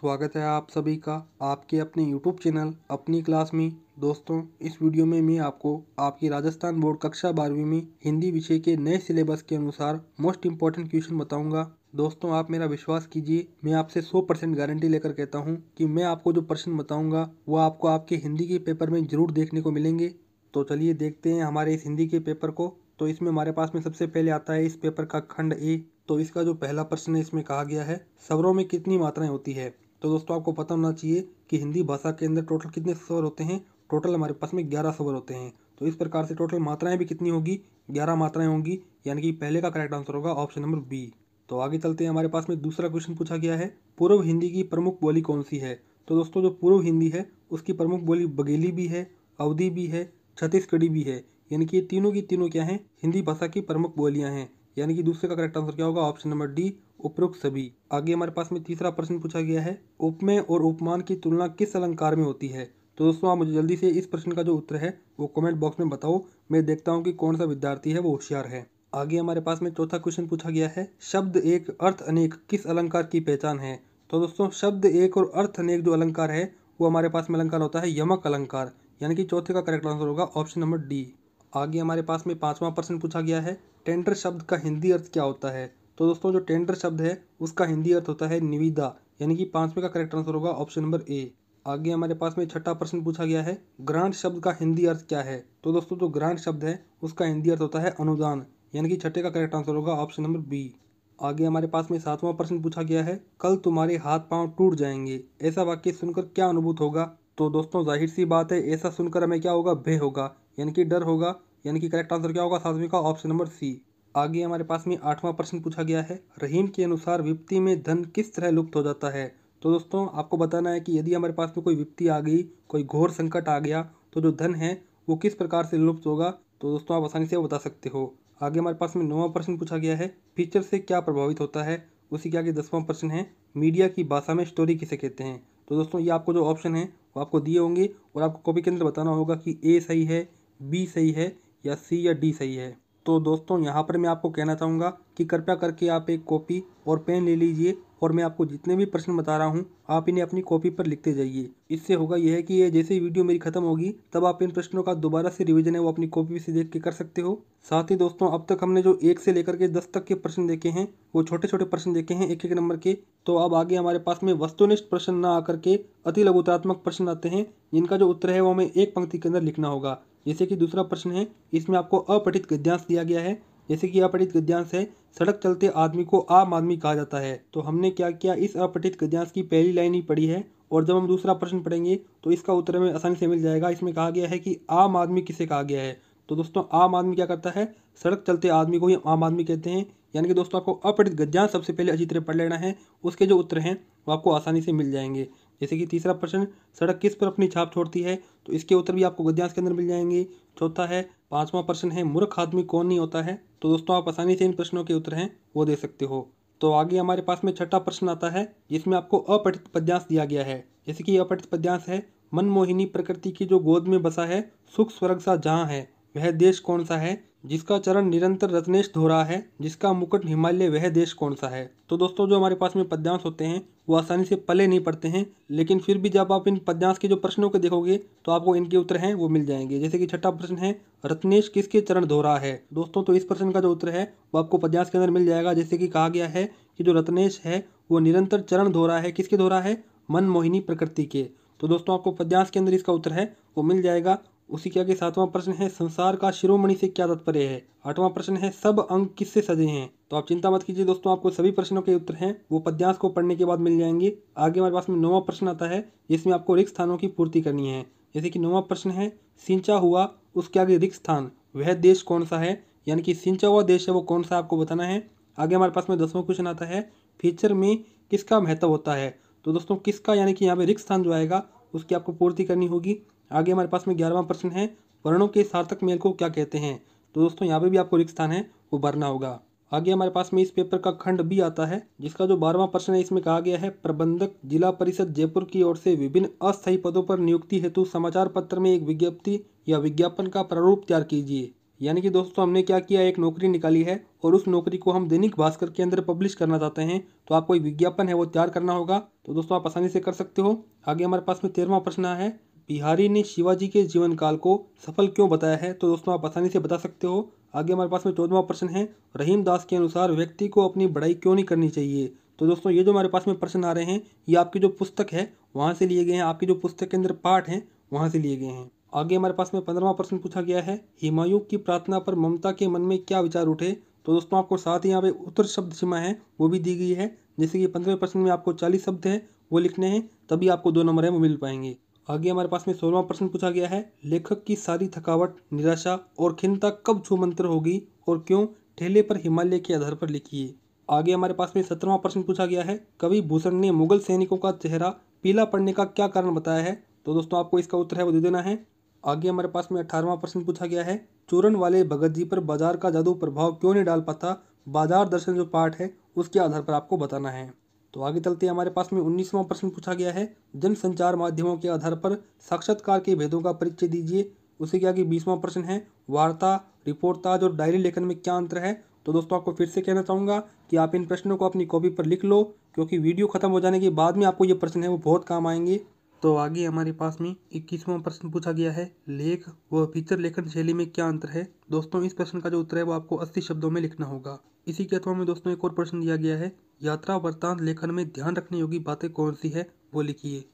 स्वागत है आप सभी का आपके अपने यूट्यूब चैनल अपनी क्लास में दोस्तों इस वीडियो में मैं आपको आपकी राजस्थान बोर्ड कक्षा बारहवीं में हिंदी विषय के नए सिलेबस के अनुसार मोस्ट इम्पोर्टेंट क्वेश्चन बताऊंगा दोस्तों आप मेरा विश्वास कीजिए मैं आपसे 100 परसेंट गारंटी लेकर कहता हूँ कि मैं आपको जो प्रश्न बताऊंगा वो आपको आपके हिंदी के पेपर में जरूर देखने को मिलेंगे तो चलिए देखते हैं हमारे इस हिंदी के पेपर को तो इसमें हमारे पास में सबसे पहले आता है इस पेपर का खंड ए तो इसका जो पहला प्रश्न है इसमें कहा गया है सवरों में कितनी मात्राएं होती है तो दोस्तों आपको पता होना चाहिए कि हिंदी भाषा के अंदर टोटल कितने स्वर होते हैं टोटल हमारे पास में ग्यारह स्वर होते हैं तो इस प्रकार से टोटल मात्राएं भी कितनी होगी ग्यारह मात्राएं होंगी यानी कि पहले का करेक्ट आंसर होगा ऑप्शन नंबर बी तो आगे चलते हैं हमारे पास में दूसरा क्वेश्चन पूछा गया है पूर्व हिंदी की प्रमुख बोली कौन सी है तो दोस्तों जो पूर्व हिंदी है उसकी प्रमुख बोली बघेली भी है अवधि भी है छत्तीसगढ़ी भी है यानी कि ये तीनों की तीनों क्या हैं हिंदी भाषा की प्रमुख बोलियाँ हैं यानी कि दूसरे का करेक्ट आंसर क्या होगा ऑप्शन नंबर डी उपरोक्त सभी आगे हमारे पास में तीसरा प्रश्न पूछा गया है उपमेय और उपमान की तुलना किस अलंकार में होती है तो दोस्तों आप मुझे जल्दी से इस प्रश्न का जो उत्तर है वो कमेंट बॉक्स में बताओ मैं देखता हूँ कि कौन सा विद्यार्थी है वो होशियार है आगे हमारे पास में चौथा क्वेश्चन पूछा गया है शब्द एक अर्थ अनेक किस अलंकार की पहचान है तो दोस्तों शब्द एक और अर्थ अनेक जो अलंकार है वो हमारे पास में अलंकार होता है यमक अलंकार यानी कि चौथे का करेक्ट आंसर होगा ऑप्शन नंबर डी आगे हमारे पास में पांचवा प्रश्न पूछा गया है टेंडर शब्द का हिंदी अर्थ क्या होता है तो दोस्तों जो टेंडर शब्द है उसका हिंदी अर्थ होता है निविदा यानी कि पाँचवें का करेक्ट आंसर होगा ऑप्शन नंबर ए आगे हमारे पास में छठा प्रश्न पूछा गया है ग्रांट शब्द का हिंदी अर्थ क्या है तो दोस्तों जो ग्रांट शब्द है उसका हिंदी अर्थ होता है अनुदान यानी कि छठे का करेक्ट आंसर होगा ऑप्शन नंबर बी आगे हमारे पास में सातवां प्रश्न पूछा गया है कल तुम्हारे हाथ पांव टूट जाएंगे ऐसा वाक्य सुनकर क्या अनुभूत होगा तो दोस्तों जाहिर सी बात है ऐसा सुनकर हमें क्या होगा भय होगा यानी कि डर होगा यानी कि करेक्ट आंसर क्या होगा सातवीं का ऑप्शन नंबर सी आगे हमारे पास में आठवां प्रश्न पूछा गया है रहीम के अनुसार विपत्ति में धन किस तरह लुप्त हो जाता है तो दोस्तों आपको बताना है कि यदि हमारे पास में कोई विपत्ति आ गई कोई घोर संकट आ गया तो जो धन है वो किस प्रकार से लुप्त होगा तो दोस्तों आप आसानी से बता सकते हो आगे हमारे पास में नौवां प्रश्न पूछा गया है फीचर से क्या प्रभावित होता है उसी के आगे दसवां प्रश्न है मीडिया की भाषा में स्टोरी किसे कहते हैं तो दोस्तों ये आपको जो ऑप्शन है वो आपको दिए होंगे और आपको कॉपी के अंदर बताना होगा कि ए सही है बी सही है या सी या डी सही है तो दोस्तों यहाँ पर मैं आपको कहना चाहूँगा कि कृपया करके आप एक कॉपी और पेन ले लीजिए और मैं आपको जितने भी प्रश्न बता रहा हूँ आप इन्हें अपनी कॉपी पर लिखते जाइए इससे होगा यह है कि ये जैसे ही वीडियो मेरी खत्म होगी तब आप इन प्रश्नों का दोबारा से रिवीजन है वो अपनी कॉपी से देख के कर सकते हो साथ ही दोस्तों अब तक हमने जो एक से लेकर के दस तक के प्रश्न देखे हैं वो छोटे छोटे प्रश्न देखे हैं एक एक नंबर के तो अब आगे हमारे पास में वस्तुनिष्ठ प्रश्न न आकर के अति लघुतात्मक प्रश्न आते हैं जिनका जो उत्तर है वो हमें एक पंक्ति के अंदर लिखना होगा जैसे कि दूसरा प्रश्न है इसमें आपको अपठित गद्यांश दिया गया है जैसे कि अपठित गद्यांश है सड़क चलते आदमी को आम आदमी कहा जाता है तो हमने क्या किया इस अपठित गद्यांश की पहली लाइन ही पढ़ी है और जब हम दूसरा प्रश्न पढ़ेंगे तो इसका उत्तर हमें आसानी से मिल जाएगा इसमें कहा गया है कि आम आदमी किसे कहा गया है तो दोस्तों आम आदमी क्या करता है सड़क चलते आदमी को ही आम आदमी कहते हैं यानी कि दोस्तों आपको अपठित गद्यांश सबसे पहले अच्छी तरह पढ़ लेना है उसके जो उत्तर हैं वो आपको आसानी से मिल जाएंगे जैसे कि तीसरा प्रश्न सड़क किस पर अपनी छाप छोड़ती है तो इसके उत्तर भी आपको गद्यांश के अंदर मिल जाएंगे चौथा है पांचवा प्रश्न है मूर्ख आदमी कौन नहीं होता है तो दोस्तों आप आसानी से इन प्रश्नों के उत्तर हैं वो दे सकते हो तो आगे हमारे पास में छठा प्रश्न आता है जिसमें आपको अपठित पद्यांश दिया गया है जैसे कि अपठित पद्यांश है मनमोहिनी प्रकृति की जो गोद में बसा है सुख स्वर्ग सा जहाँ है वह देश कौन सा है जिसका चरण निरंतर रत्नेश धो रहा है जिसका मुकुट हिमालय वह देश कौन सा है तो दोस्तों जो हमारे पास में पद्यांश होते हैं वो आसानी से पले नहीं पड़ते हैं लेकिन फिर भी जब आप इन पद्यांश के जो प्रश्नों को देखोगे तो आपको इनके उत्तर हैं वो मिल जाएंगे जैसे कि छठा प्रश्न है रत्नेश किसके चरण धो रहा है दोस्तों तो इस प्रश्न का जो उत्तर है वो आपको पद्यांश के अंदर मिल जाएगा जैसे कि कहा गया है कि जो रत्नेश है वो निरंतर चरण धो रहा है किसके धो रहा है मन मोहिनी प्रकृति के तो दोस्तों आपको पद्यांश के अंदर इसका उत्तर है वो मिल जाएगा उसी के आगे सातवां प्रश्न है संसार का शिरोमणि से क्या तात्पर्य है आठवां प्रश्न है सब अंग किससे सजे हैं तो आप चिंता मत कीजिए दोस्तों आपको सभी प्रश्नों के उत्तर हैं वो पद्यांश को पढ़ने के बाद मिल जाएंगे आगे हमारे पास में नौवा प्रश्न आता है जिसमें आपको रिक्त स्थानों की पूर्ति करनी है जैसे कि नौवा प्रश्न है सिंचा हुआ उसके आगे रिक्त स्थान वह देश कौन सा है यानी कि सिंचा हुआ देश है वो कौन सा आपको बताना है आगे हमारे पास में दसवां क्वेश्चन आता है फीचर में किसका महत्व होता है तो दोस्तों किसका यानी कि यहाँ पे रिक्त स्थान जो आएगा उसकी आपको पूर्ति करनी होगी आगे हमारे पास में ग्यारहवां प्रश्न है वर्णों के सार्थक मेल को क्या कहते हैं तो दोस्तों यहाँ पे भी आपको रिक्त स्थान है वो भरना होगा आगे हमारे पास में इस पेपर का खंड भी आता है जिसका जो बारहवा प्रश्न है इसमें कहा गया है प्रबंधक जिला परिषद जयपुर की ओर से विभिन्न अस्थायी पदों पर नियुक्ति हेतु समाचार पत्र में एक विज्ञप्ति या विज्ञापन का प्रारूप तैयार कीजिए यानी कि दोस्तों हमने क्या किया एक नौकरी निकाली है और उस नौकरी को हम दैनिक भास्कर के अंदर पब्लिश करना चाहते हैं तो आपको एक विज्ञापन है वो तैयार करना होगा तो दोस्तों आप आसानी से कर सकते हो आगे हमारे पास में तेरहवा प्रश्न है बिहारी ने शिवाजी के जीवन काल को सफल क्यों बताया है तो दोस्तों आप आसानी से बता सकते हो आगे हमारे पास में चौदवा प्रश्न है रहीम दास के अनुसार व्यक्ति को अपनी बड़ाई क्यों नहीं करनी चाहिए तो दोस्तों ये जो हमारे पास में प्रश्न आ रहे हैं ये आपकी जो पुस्तक है वहाँ से लिए गए हैं आपकी जो पुस्तक के अंदर पाठ हैं वहाँ से लिए गए हैं आगे हमारे पास में पंद्रवा प्रश्न पूछा गया है हिमायू की प्रार्थना पर ममता के मन में क्या विचार उठे तो दोस्तों आपको साथ ही यहाँ पे उत्तर शब्द सीमा है वो भी दी गई है जैसे कि पंद्रह प्रश्न में आपको चालीस शब्द हैं वो लिखने हैं तभी आपको दो नंबर है वो मिल पाएंगे आगे हमारे पास में सोलवा प्रश्न पूछा गया है लेखक की सारी थकावट निराशा और खिन्नता कब छुमंत्र होगी और क्यों ठेले पर हिमालय के आधार पर लिखिए आगे हमारे पास में सत्रवा प्रश्न पूछा गया है कवि भूषण ने मुगल सैनिकों का चेहरा पीला पड़ने का क्या कारण बताया है तो दोस्तों आपको इसका उत्तर है वो दे देना है आगे हमारे पास में अठारहवा प्रश्न पूछा गया है चूरन वाले भगत जी पर बाजार का जादू प्रभाव क्यों नहीं डाल पाता बाजार दर्शन जो पाठ है उसके आधार पर आपको बताना है तो आगे चलते हमारे पास में उन्नीसवां प्रश्न पूछा गया है जनसंचार माध्यमों के आधार पर साक्षात्कार के भेदों का परिचय दीजिए उसे क्या कि बीसवां प्रश्न है वार्ता रिपोर्टताज और डायरी लेखन में क्या अंतर है तो दोस्तों आपको फिर से कहना चाहूँगा कि आप इन प्रश्नों को अपनी कॉपी पर लिख लो क्योंकि वीडियो खत्म हो जाने के बाद में आपको ये प्रश्न है वो बहुत काम आएंगे तो आगे हमारे पास में इक्कीसवां प्रश्न पूछा गया है लेख व फीचर लेखन शैली में क्या अंतर है दोस्तों इस प्रश्न का जो उत्तर है वो आपको अस्सी शब्दों में लिखना होगा इसी के अथवा में दोस्तों एक और प्रश्न दिया गया है यात्रा वर्तांत लेखन में ध्यान रखने योगी बातें कौन सी है वो लिखिए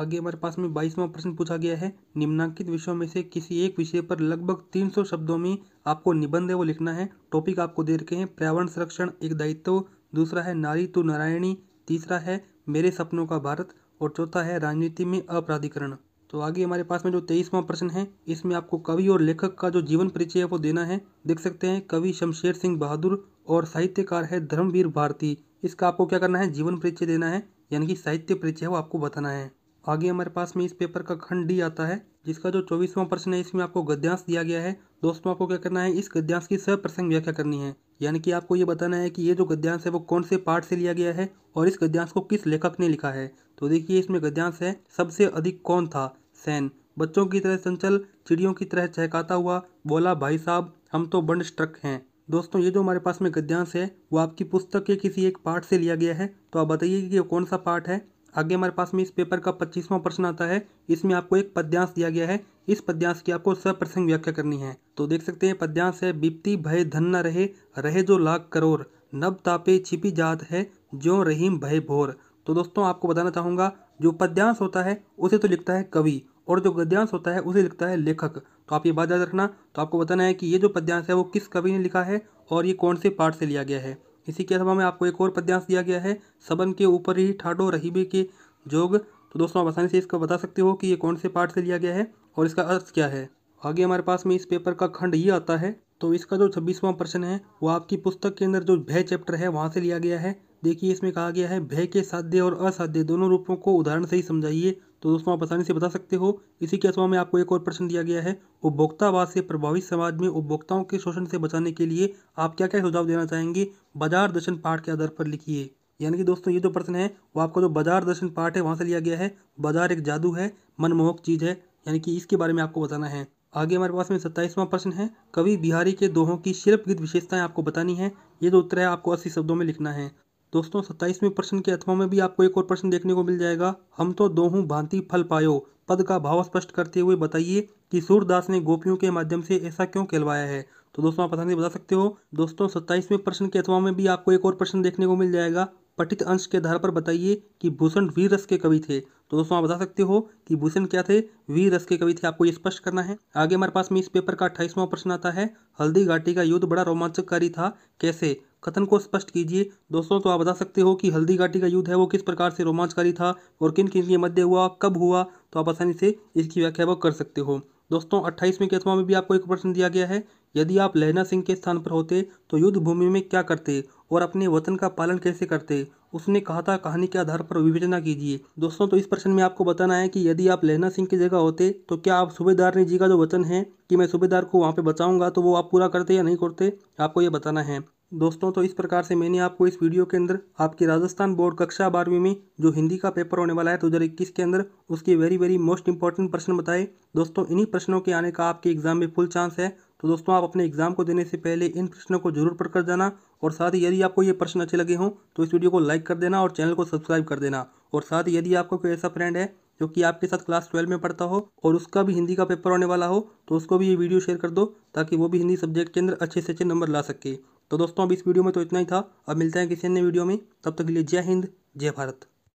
आगे हमारे पास में बाईसवां प्रश्न पूछा गया है निम्नांकित विषयों में से किसी एक विषय पर लगभग 300 शब्दों में आपको निबंध है वो लिखना है टॉपिक आपको दे रखे हैं पर्यावरण संरक्षण एक दायित्व दूसरा है नारी तो नारायणी तीसरा है मेरे सपनों का भारत और चौथा है राजनीति में अप्राधिकरण तो आगे हमारे पास में जो तेईसवा प्रश्न है इसमें आपको कवि और लेखक का जो जीवन परिचय है वो देना है देख सकते हैं कवि शमशेर सिंह बहादुर और साहित्यकार है धर्मवीर भारती इसका आपको क्या करना है जीवन परिचय देना है यानी कि साहित्य परिचय वो आपको बताना है आगे हमारे पास में इस पेपर का खंड डी आता है जिसका जो चौबीसवां प्रश्न है इसमें आपको गद्यांश दिया गया है दोस्तों आपको क्या करना है इस गद्यांश की प्रसंग व्याख्या करनी है यानी कि आपको ये बताना है कि ये जो गद्यांश है वो कौन से पाठ से लिया गया है और इस गद्यांश को किस लेखक ने लिखा है तो देखिए इसमें गद्यांश है सबसे अधिक कौन था सैन बच्चों की तरह संचल चिड़ियों की तरह चहकाता हुआ बोला भाई साहब हम तो बंड स्ट्रक हैं दोस्तों ये जो हमारे पास में गद्यांश है वो आपकी पुस्तक के किसी एक पार्ट से लिया गया है तो आप बताइए कि कौन सा पार्ट है आगे हमारे पास में इस पेपर का पच्चीसवां प्रश्न आता है इसमें आपको एक पद्यांश दिया गया है इस पद्यांश की आपको सप्रसंग व्याख्या करनी है तो देख सकते हैं पद्यांश है बिप्ति भय धन न रहे रहे जो लाख करोड़ नब तापे छिपी जात है जो रहीम भय भोर तो दोस्तों आपको बताना चाहूँगा जो पद्यांश होता है उसे तो लिखता है कवि और जो गद्यांश होता है उसे लिखता है लेखक तो आप ये बात याद रखना तो आपको बताना है कि ये जो पद्यांश है वो किस कवि ने लिखा है और ये कौन से पाठ से लिया गया है इसी के अलावा में आपको एक और पद्यांश दिया गया है सबन के ऊपर ही ठाडो रहीबे के जोग तो दोस्तों आप आसानी से इसको बता सकते हो कि ये कौन से पार्ट से लिया गया है और इसका अर्थ क्या है आगे हमारे पास में इस पेपर का खंड ये आता है तो इसका जो छब्बीसवां प्रश्न है वो आपकी पुस्तक के अंदर जो भय चैप्टर है वहाँ से लिया गया है देखिए इसमें कहा गया है भय के साध्य और असाध्य दोनों रूपों को उदाहरण से ही समझाइए तो दोस्तों आप आसानी से बता सकते हो इसी के अथवा में आपको एक और प्रश्न दिया गया है उपभोक्तावाद से प्रभावित समाज में उपभोक्ताओं के शोषण से बचाने के लिए आप क्या क्या सुझाव देना चाहेंगे बाजार दर्शन पाठ के आधार पर लिखिए यानी कि दोस्तों ये जो प्रश्न है वो आपका जो बाजार दर्शन पाठ है वहाँ से लिया गया है बाजार एक जादू है मनमोहक चीज़ है यानी कि इसके बारे में आपको बताना है आगे हमारे पास में सत्ताईसवां प्रश्न है कवि बिहारी के दोहों की शिल्पगत विशेषताएं आपको बतानी है ये जो उत्तर है आपको अस्सी शब्दों में लिखना है दोस्तों सत्ताईसवें प्रश्न के अथवा में भी आपको एक और प्रश्न देखने को मिल जाएगा हम तो दो हूँ भांति फल पायो पद का भाव स्पष्ट करते हुए बताइए कि सूरदास ने गोपियों के माध्यम से ऐसा क्यों कहलवाया है तो दोस्तों आप आसानी से बता सकते हो दोस्तों सत्ताईसवें प्रश्न के अथवा में भी आपको एक और प्रश्न देखने को मिल जाएगा पठित अंश के आधार पर बताइए कि भूषण वीर रस के कवि थे तो दोस्तों आप बता सकते हो कि भूषण क्या थे वीर रस के कवि थे आपको ये स्पष्ट करना है आगे हमारे पास में इस पेपर का अट्ठाईसवां प्रश्न आता है हल्दी घाटी का युद्ध बड़ा रोमांचकारी था कैसे कथन को स्पष्ट कीजिए दोस्तों तो आप बता सकते हो कि हल्दी घाटी का युद्ध है वो किस प्रकार से रोमांचकारी था और किन किन के मध्य हुआ कब हुआ तो आप आसानी से इसकी व्याख्या कर सकते हो दोस्तों अट्ठाईसवीं के में भी आपको एक प्रश्न दिया गया है यदि आप लहना सिंह के स्थान पर होते तो युद्ध भूमि में क्या करते और अपने वतन का पालन कैसे करते उसने कहा था कहानी के आधार पर विवेचना कीजिए दोस्तों तो इस प्रश्न में आपको बताना है कि यदि आप लहना सिंह की जगह होते तो क्या आप सूबेदार ने जी का जो वचन है कि मैं सूबेदार को वहाँ पे बचाऊंगा तो वो आप पूरा करते या नहीं करते आपको ये बताना है दोस्तों तो इस प्रकार से मैंने आपको इस वीडियो के अंदर आपके राजस्थान बोर्ड कक्षा बारहवीं में जो हिंदी का पेपर होने वाला है दो हज़ार इक्कीस के अंदर उसके वेरी वेरी मोस्ट इंपॉर्टेंट प्रश्न बताए दोस्तों इन्हीं प्रश्नों के आने का आपके एग्जाम में फुल चांस है तो दोस्तों आप अपने एग्जाम को देने से पहले इन प्रश्नों को जरूर पढ़कर कर जाना और साथ ही यदि आपको ये प्रश्न अच्छे लगे हों तो इस वीडियो को लाइक कर देना और चैनल को सब्सक्राइब कर देना और साथ ही यदि आपको कोई ऐसा फ्रेंड है जो कि आपके साथ क्लास ट्वेल्व में पढ़ता हो और उसका भी हिंदी का पेपर होने वाला हो तो उसको भी ये वीडियो शेयर कर दो ताकि वो भी हिंदी सब्जेक्ट के अंदर अच्छे से अच्छे नंबर ला सके तो दोस्तों अब इस वीडियो में तो इतना ही था अब मिलते हैं किसी अन्य वीडियो में तब तक के लिए जय हिंद जय भारत